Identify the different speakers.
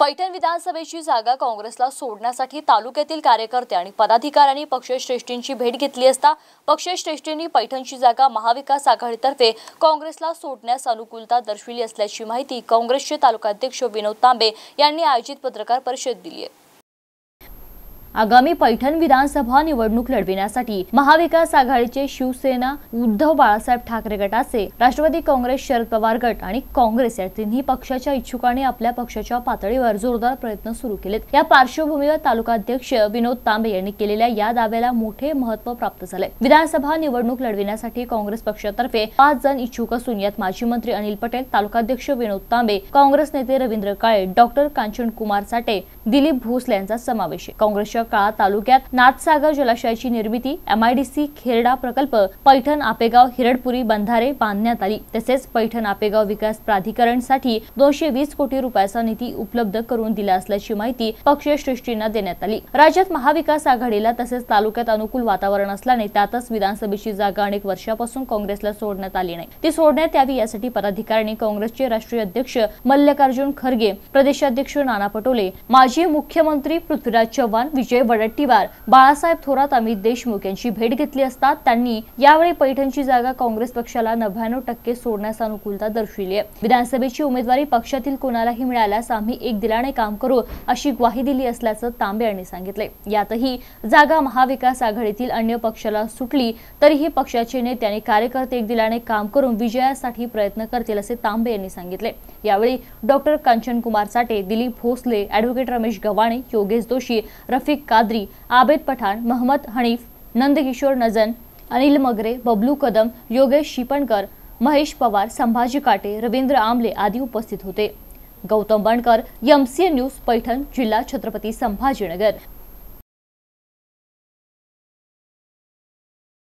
Speaker 1: पैठण विधानसभेची जागा काँग्रेसला सोडण्यासाठी तालुक्यातील कार्यकर्ते आणि पदाधिकाऱ्यांनी पक्षश्रेष्ठींची भेट घेतली असता पक्षश्रेष्ठींनी पैठणची जागा महाविकास आघाडीतर्फे काँग्रेसला सोडण्यास अनुकूलता दर्शविली असल्याची माहिती काँग्रेसचे तालुकाध्यक्ष विनोद तांबे यांनी आयोजित पत्रकार परिषदेत दिली आहे आगामी पैठण विधानसभा निवडणूक लढविण्यासाठी महाविकास आघाडीचे शिवसेना उद्धव बाळासाहेब ठाकरे गटाचे राष्ट्रवादी काँग्रेस शरद पवार गट आणि काँग्रेस या तिन्ही पक्षाच्या इच्छुकांनी आपल्या पक्षाच्या पातळीवर जोरदार प्रयत्न सुरू केलेत या पार्श्वभूमीवर तालुकाध्यक्ष विनोद तांबे यांनी केलेल्या या दाव्याला मोठे महत्व प्राप्त झाले विधानसभा निवडणूक लढविण्यासाठी काँग्रेस पक्षातर्फे पाच जण इच्छुक असून यात माजी मंत्री अनिल पटेल तालुकाध्यक्ष विनोद तांबे काँग्रेस नेते रवींद्र काळे डॉक्टर कांचन कुमार साठे दिलीप भोसले यांचा समावेश आहे काँग्रेसच्या काळात तालुक्यात नाथसागर जलाशयाची निर्मिती एमआयडीसी खेरडा प्रकल्प पैठण आपेगाव हिरडपुरी बंधारे बांधण्यात आली तसेच पैठण आपेगाव विकास प्राधिकरण साठी दोनशे वीस कोटी रुपयाचा निधी उपलब्ध करून दिला असल्याची माहिती पक्षश्रेष्ठींना देण्यात आली राज्यात महाविकास आघाडीला तसेच तालुक्यात अनुकूल वातावरण असल्याने त्यातच विधानसभेची जागा अनेक वर्षापासून काँग्रेसला सोडण्यात आली नाही ती सोडण्यात यावी यासाठी पदाधिकाऱ्यांनी काँग्रेसचे राष्ट्रीय अध्यक्ष मल्लिकार्जुन खरगे प्रदेशाध्यक्ष नाना पटोले माजी मुख्यमंत्री पृथ्वीराज चव्हाण विजय पक्षाचे वडट्टीवार बाळासाहेब थोरात अमित देशमुख यांची भेट घेतली असता त्यांनी यावेळी पैठणची जागा काँग्रेस पक्षाला नव्याण्णव टक्के सोडण्यास अनुकूलता दर्शविली आहे विधानसभेची उमेदवारी पक्षातील कोणालाही मिळाल्यास आम्ही एक दिलाने काम करू अशी ग्वाही दिली असल्याचं तांबे यांनी सांगितले यातही जागा महाविकास आघाडीतील अन्य पक्षाला सुटली तरीही पक्षाचे नेते आणि कार्यकर्ते एक दिलाने काम करून विजयासाठी प्रयत्न करतील असे तांबे यांनी सांगितले यावेळी डॉक्टर कांचन कुमार साठे दिलीप भोसले अॅडव्होकेट रमेश गव्हाणे योगेश दोषी रफिक तौफीक कादरी आबेद पठान मोहम्मद हनीफ नंदकिशोर नजन अनिल मगरे बबलू कदम योगेश शिपणकर महेश पवार संभाजी काटे रवींद्र आमले आदि उपस्थित होते गौतम बणकर एमसीएन न्यूज पैठण जिला छत्रपति संभाजीनगर